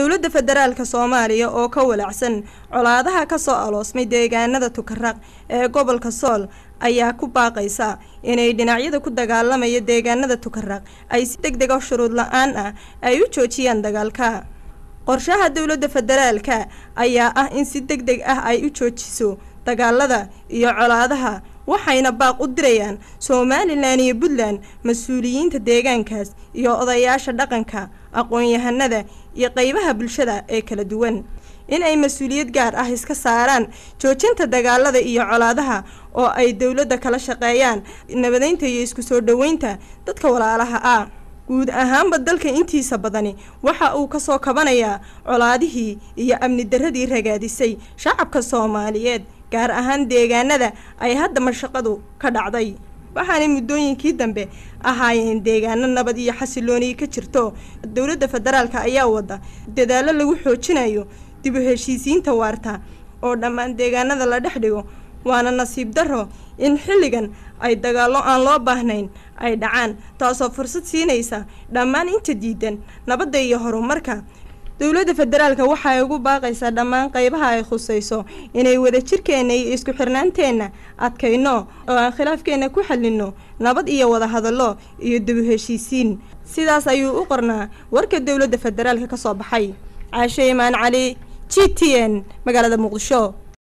dowladda federaalka soomaaliya oo ka walaacsan colaadaha kasoo aloosmay deegaanada tukaraq ee gobolka sool ayaa ku baaqaysa inay dhinacyada ku dagaalamaya deegaanada tukaraq ay si deg dega ah shuruud la-aan ah ay u joojiyaan dagaalka qorshaha dowladda federaalka ayaa ah in si deg deg ah ay u joojiso dagaalada iyo colaadaha waxayna baaq u dirayaan somalilan iyo puntland mas-uuliyiinta deegaankaas iyo odayaasha dhaqanka aqoon-yahanada iyo qaybaha bulshada ee kala duwan in ay mas-uuliyad gaar ah iska saaraan joojinta dagaalada iyo colaadaha oo ay dowladda kala shaqeeyaan nabadeynta iyo isku soo dhoweynta dadka walaalaha ah guud ahaanba dalka intiisa badani waxa uu ka soo kabanayaa colaadihii iyo amni darradii ragaadisay shacabka soomaaliyeed gaar ahaan deegaanada ay hadda mashaqadu ka dhacday waxaana muddooyinkii dambe ahaayeen deegaano nabad iyo xasilooni ka jirto dowladda federaalk ayaa wada dadaallo lagu xoojinayo dib u heshiisiinta waarta oo dhammaan deegaanada la dhex dhigo waana nasiib darro in xilligan ay dagaallo aan loo baahnayn ay dhacaan taasoo fursad siinaysa dhammaan inta diidan nabadda iyo horumarka dowladda federaalk waxa ay ugu baaqaysaa dhammaan qaybaha ay khusayso inay wadajirkeenna iyo isku xirnaanteenna adkayno oo aan khilaafkeenna ku xalinno nabad iyo wada hadallo iyo dubu heshiisiin sidaas ayuu u qornaa warka dowladda federaalk ka soo baxay caashe imaan cali g t n magaalada muqdisho